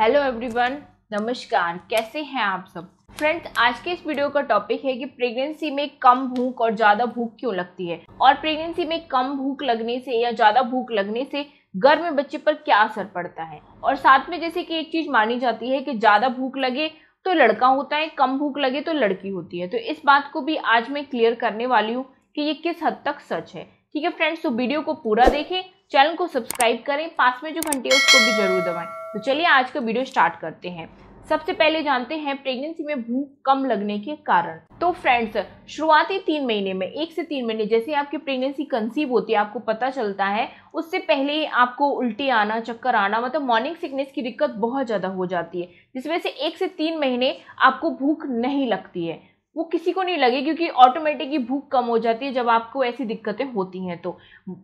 hello everyone नमस्कार कैसे हैं आप सब फ्रेंड्स आज के इस वीडियो का टॉपिक है कि प्रेगनेंसी में कम भूख और ज़्यादा भूख क्यों लगती है और प्रेगनेंसी में कम भूख लगने से या ज़्यादा भूख लगने से घर में बच्चे पर क्या असर पड़ता है और साथ में जैसे कि एक चीज़ मानी जाती है कि ज़्यादा भूख लगे तो लड़का होता है कम भूख लगे तो लड़की होती है तो इस बात को भी आज मैं क्लियर करने वाली हूँ कि ये किस हद तक सच है ठीक है फ्रेंड्स तो वीडियो को पूरा देखें चैनल को सब्सक्राइब करें पास में जो घंटी है उसको भी जरूर दबाएं तो चलिए आज का वीडियो स्टार्ट करते हैं सबसे पहले जानते हैं प्रेगनेंसी में भूख कम लगने के कारण तो फ्रेंड्स शुरुआती तीन महीने में एक से तीन महीने जैसे आपकी प्रेगनेंसी कंसीव होती है आपको पता चलता है उससे पहले ही आपको उल्टी आना चक्कर आना मतलब मॉर्निंग सिकनेस की दिक्कत बहुत ज़्यादा हो जाती है जिसमें से एक से तीन महीने आपको भूख नहीं लगती है वो किसी को नहीं लगे क्योंकि ऑटोमेटिक ही भूख कम हो जाती है जब आपको ऐसी दिक्कतें होती हैं तो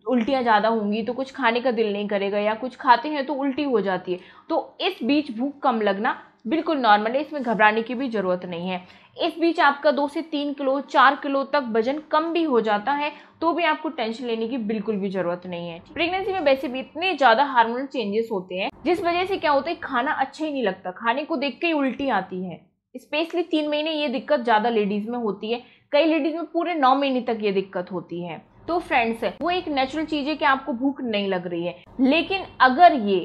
उल्टियाँ ज़्यादा होंगी तो कुछ खाने का दिल नहीं करेगा या कुछ खाते हैं तो उल्टी हो जाती है तो इस बीच भूख कम लगना बिल्कुल नॉर्मल है इसमें घबराने की भी ज़रूरत नहीं है इस बीच आपका दो से तीन किलो चार किलो तक वजन कम भी हो जाता है तो भी आपको टेंशन लेने की बिल्कुल भी ज़रूरत नहीं है प्रेगनेंसी में वैसे भी इतने ज़्यादा हार्मोनल चेंजेस होते हैं जिस वजह से क्या होता है खाना अच्छा ही नहीं लगता खाने को देख के ही उल्टी आती है स्पेशली तीन महीने ये दिक्कत ज़्यादा लेडीज़ में होती है कई लेडीज़ में पूरे नौ महीने तक ये दिक्कत होती है तो फ्रेंड्स वो एक नेचुरल चीज़ है कि आपको भूख नहीं लग रही है लेकिन अगर ये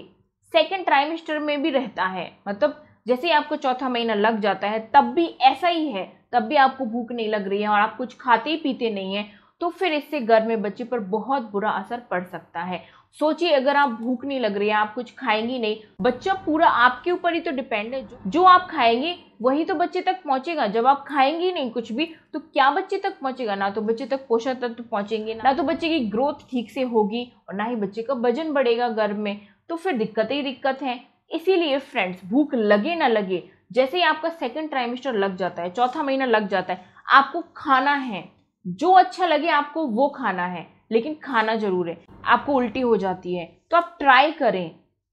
सेकेंड ट्राइमेस्टर में भी रहता है मतलब जैसे ही आपको चौथा महीना लग जाता है तब भी ऐसा ही है तब भी आपको भूख नहीं लग रही है और आप कुछ खाते पीते नहीं है तो फिर इससे घर में बच्चे पर बहुत बुरा असर पड़ सकता है सोचिए अगर आप भूख नहीं लग रही है आप कुछ खाएंगी नहीं बच्चा पूरा आपके ऊपर ही तो डिपेंड है जो आप खाएंगे वही तो बच्चे तक पहुंचेगा जब आप खाएंगी नहीं कुछ भी तो क्या बच्चे तक पहुंचेगा ना तो बच्चे तक पोषण तत्व तो पहुंचेंगे ना तो बच्चे की ग्रोथ ठीक से होगी और ना ही बच्चे का वजन बढ़ेगा गर्भ में तो फिर दिक्कत ही दिक्कत है इसीलिए फ्रेंड्स भूख लगे ना लगे जैसे ही आपका सेकेंड ट्राइमेस्टर लग जाता है चौथा महीना लग जाता है आपको खाना है जो अच्छा लगे आपको वो खाना है लेकिन खाना जरूर है आपको उल्टी हो जाती है तो आप ट्राई करें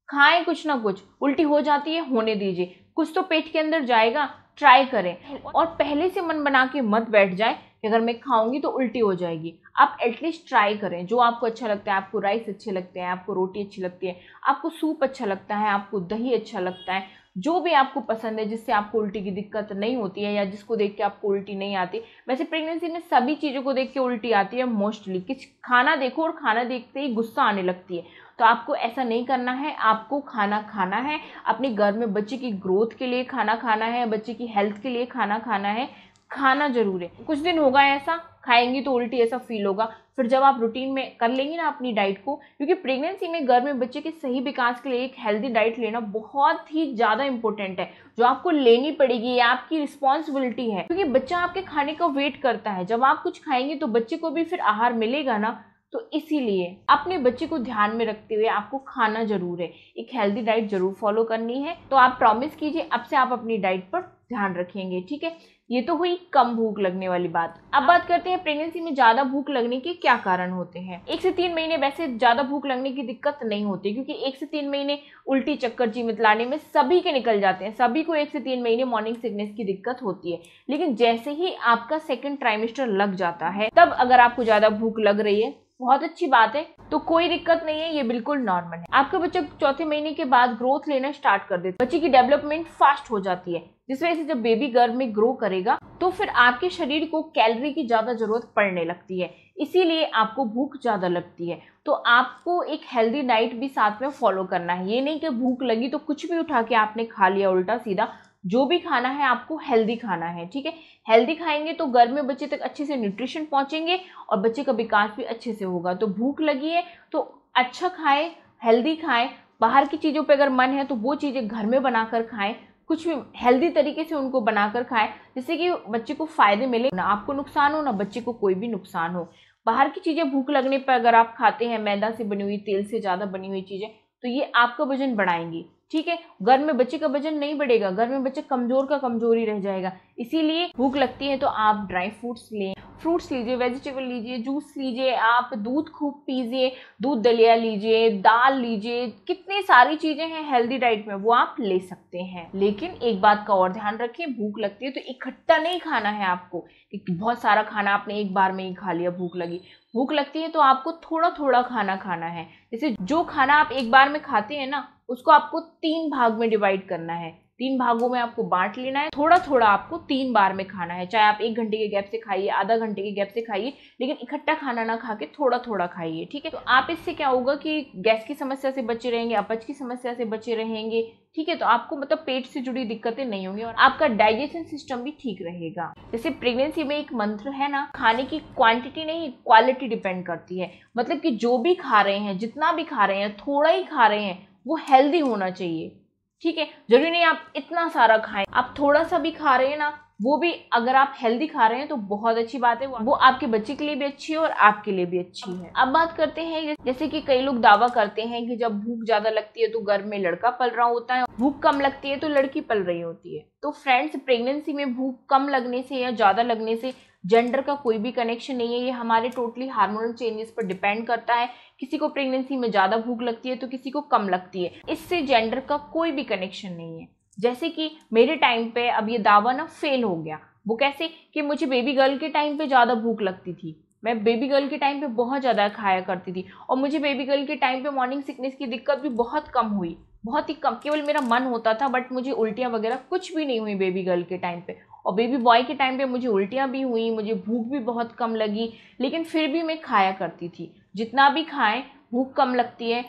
खाएं कुछ ना कुछ उल्टी हो जाती है होने दीजिए कुछ तो पेट के अंदर जाएगा ट्राई करें और पहले से मन बना के मत बैठ जाए कि अगर मैं खाऊंगी तो उल्टी हो जाएगी आप एटलीस्ट ट्राई करें जो आपको अच्छा लगता है आपको राइस अच्छे लगते हैं आपको रोटी अच्छी लगती है आपको सूप अच्छा लगता है आपको दही अच्छा लगता है जो भी आपको पसंद है जिससे आपको उल्टी की दिक्कत नहीं होती है या जिसको देख के आपको उल्टी नहीं आती वैसे प्रेगनेंसी में सभी चीज़ों को देख के उल्टी आती है मोस्टली कि खाना देखो और खाना देखते ही गुस्सा आने लगती है तो आपको ऐसा नहीं करना है आपको खाना खाना है अपने घर में बच्चे की ग्रोथ के लिए खाना खाना है बच्चे की हेल्थ के लिए खाना खाना है खाना जरूर है कुछ दिन होगा ऐसा खाएंगी तो उल्टी ऐसा फील होगा फिर जब आप रूटीन में कर लेंगी ना अपनी डाइट को क्योंकि प्रेगनेंसी में घर में बच्चे के सही विकास के लिए एक हेल्दी डाइट लेना बहुत ही ज़्यादा इंपॉर्टेंट है जो आपको लेनी पड़ेगी ये आपकी रिस्पॉन्सिबिलिटी है क्योंकि बच्चा आपके खाने का वेट करता है जब आप कुछ खाएंगे तो बच्चे को भी फिर आहार मिलेगा ना तो इसीलिए अपने बच्चे को ध्यान में रखते हुए आपको खाना जरूर है एक हेल्दी डाइट जरूर फॉलो करनी है तो आप प्रॉमिस कीजिए अब से आप अपनी डाइट पर ध्यान रखेंगे ठीक है ये तो हुई कम भूख लगने वाली बात अब बात करते हैं प्रेगनेंसी में ज़्यादा भूख लगने के क्या कारण होते हैं एक से तीन महीने वैसे ज़्यादा भूख लगने की दिक्कत नहीं होती क्योंकि एक से तीन महीने उल्टी चक्कर जीवित लाने में सभी के निकल जाते हैं सभी को एक से तीन महीने मॉर्निंग सिकनेस की दिक्कत होती है लेकिन जैसे ही आपका सेकेंड ट्राइमेस्टर लग जाता है तब अगर आपको ज़्यादा भूख लग रही है बहुत अच्छी बात है तो कोई दिक्कत नहीं है ये बिल्कुल नॉर्मल है आपके बच्चे चौथे महीने के बाद ग्रोथ लेना स्टार्ट कर देते बच्चे की डेवलपमेंट फास्ट हो जाती है जिस वजह से जब बेबी गर्भ में ग्रो करेगा तो फिर आपके शरीर को कैलोरी की ज़्यादा ज़रूरत पड़ने लगती है इसीलिए आपको भूख ज़्यादा लगती है तो आपको एक हेल्दी डाइट भी साथ में फॉलो करना है ये नहीं कि भूख लगी तो कुछ भी उठा के आपने खा लिया उल्टा सीधा जो भी खाना है आपको हेल्दी खाना है ठीक है हेल्दी खाएंगे तो घर में बच्चे तक अच्छे से न्यूट्रिशन पहुँचेंगे और बच्चे का विकास भी अच्छे से होगा तो भूख लगी है तो अच्छा खाएं हेल्दी खाएं बाहर की चीज़ों पे अगर मन है तो वो चीज़ें घर में बनाकर खाएं कुछ भी हेल्दी तरीके से उनको बनाकर खाएं जिससे कि बच्चे को फ़ायदे मिले ना आपको नुकसान हो ना बच्चे को कोई भी नुकसान हो बाहर की चीज़ें भूख लगने पर अगर आप खाते हैं मैदा से बनी हुई तेल से ज़्यादा बनी हुई चीज़ें तो ये आपका वजन बढ़ाएंगी ठीक है घर में बच्चे का वजन नहीं बढ़ेगा घर में बच्चे कमजोर का कमजोरी रह जाएगा इसीलिए भूख लगती है तो आप ड्राई फ्रूट्स लें फ्रूट्स लीजिए वेजिटेबल लीजिए जूस लीजिए आप दूध खूब पीजिए दूध दलिया लीजिए दाल लीजिए कितनी सारी चीज़ें हैं हेल्दी डाइट में वो आप ले सकते हैं लेकिन एक बात का और ध्यान रखें भूख लगती है तो इकट्ठा नहीं खाना है आपको बहुत सारा खाना आपने एक बार में ही खा लिया भूख लगी भूख लगती है तो आपको थोड़ा थोड़ा खाना खाना है जैसे जो खाना आप एक बार में खाते हैं ना उसको आपको तीन भाग में डिवाइड करना है तीन भागों में आपको बांट लेना है थोड़ा थोड़ा आपको तीन बार में खाना है चाहे आप एक घंटे के गैप से खाइए आधा घंटे के गैप से खाइए लेकिन इकट्ठा खाना ना खा के थोड़ा थोड़ा खाइए ठीक है तो आप इससे क्या होगा कि गैस की समस्या से बचे रहेंगे अपच की समस्या से बचे रहेंगे ठीक है तो आपको मतलब पेट से जुड़ी दिक्कतें नहीं होंगी और आपका डाइजेशन सिस्टम भी ठीक रहेगा जैसे प्रेगनेंसी में एक मंत्र है ना खाने की क्वांटिटी नहीं क्वालिटी डिपेंड करती है मतलब कि जो भी खा रहे हैं जितना भी खा रहे हैं थोड़ा ही खा रहे हैं वो हेल्दी होना चाहिए ठीक है जरूरी नहीं आप इतना सारा खाएं आप थोड़ा सा भी खा रहे हैं ना वो भी अगर आप हेल्दी खा रहे हैं तो बहुत अच्छी बात है वो आपके बच्चे के लिए भी अच्छी है और आपके लिए भी अच्छी है अब बात करते हैं जैसे कि कई लोग दावा करते हैं कि जब भूख ज्यादा लगती है तो घर में लड़का पल रहा होता है भूख कम लगती है तो लड़की पल रही होती है तो फ्रेंड्स प्रेगनेंसी में भूख कम लगने से या ज्यादा लगने से जेंडर का कोई भी कनेक्शन नहीं है ये हमारे टोटली हार्मोनल चेंजेस पर डिपेंड करता है किसी को प्रेगनेंसी में ज़्यादा भूख लगती है तो किसी को कम लगती है इससे जेंडर का कोई भी कनेक्शन नहीं है जैसे कि मेरे टाइम पे अब ये दावा ना फेल हो गया वो कैसे कि मुझे बेबी गर्ल के टाइम पे ज़्यादा भूख लगती थी मैं बेबी गर्ल के टाइम पे बहुत ज़्यादा खाया करती थी और मुझे बेबी गर्ल के टाइम पे मॉर्निंग सिकनेस की दिक्कत भी बहुत कम हुई बहुत ही कम केवल मेरा मन होता था बट मुझे उल्टियाँ वगैरह कुछ भी नहीं हुई बेबी गर्ल के टाइम पे और बेबी बॉय के टाइम पे मुझे उल्टियाँ भी हुई मुझे भूख भी बहुत कम लगी लेकिन फिर भी मैं खाया करती थी जितना भी खाएं भूख कम लगती है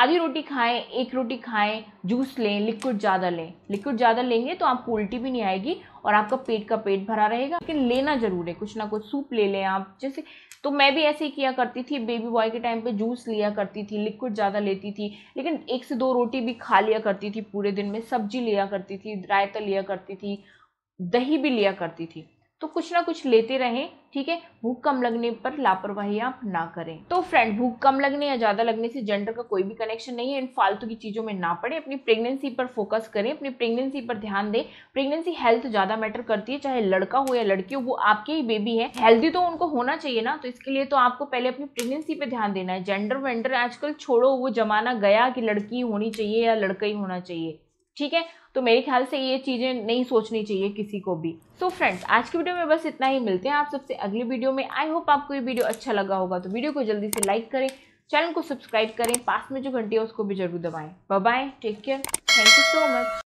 आधी रोटी खाएं एक रोटी खाएं जूस लें लिक्विड ज़्यादा लें लिक्विड ज़्यादा लेंगे तो आपको उल्टी भी नहीं आएगी और आपका पेट का पेट भरा रहेगा लेकिन लेना ज़रूर है कुछ ना कुछ सूप ले लें आप जैसे तो मैं भी ऐसे ही किया करती थी बेबी बॉय के टाइम पे जूस लिया करती थी लिक्विड ज़्यादा लेती थी लेकिन एक से दो रोटी भी खा लिया करती थी पूरे दिन में सब्जी लिया करती थी रायता लिया करती थी दही भी लिया करती थी तो कुछ ना कुछ लेते रहें ठीक है भूख कम लगने पर लापरवाही आप ना करें तो फ्रेंड भूख कम लगने या ज़्यादा लगने से जेंडर का कोई भी कनेक्शन नहीं है इन फालतू की चीज़ों में ना पड़े अपनी प्रेगनेंसी पर फोकस करें अपनी प्रेगनेंसी पर ध्यान दें प्रेगनेंसी हेल्थ ज़्यादा मैटर करती है चाहे लड़का हो या लड़की हो वो आपके ही बेबी है हेल्दी तो उनको होना चाहिए ना तो इसके लिए तो आपको पहले अपनी प्रेगनेंसी पर ध्यान देना है जेंडर वेंडर आजकल छोड़ो वो जमाना गया कि लड़की होनी चाहिए या लड़का ही होना चाहिए ठीक है तो मेरे ख्याल से ये चीज़ें नहीं सोचनी चाहिए किसी को भी सो so फ्रेंड्स आज की वीडियो में बस इतना ही मिलते हैं आप सबसे अगली वीडियो में आई होप आपको ये वीडियो अच्छा लगा होगा तो वीडियो को जल्दी से लाइक करें चैनल को सब्सक्राइब करें पास में जो घंटी है उसको भी जरूर दबाएं bye take care thank you so much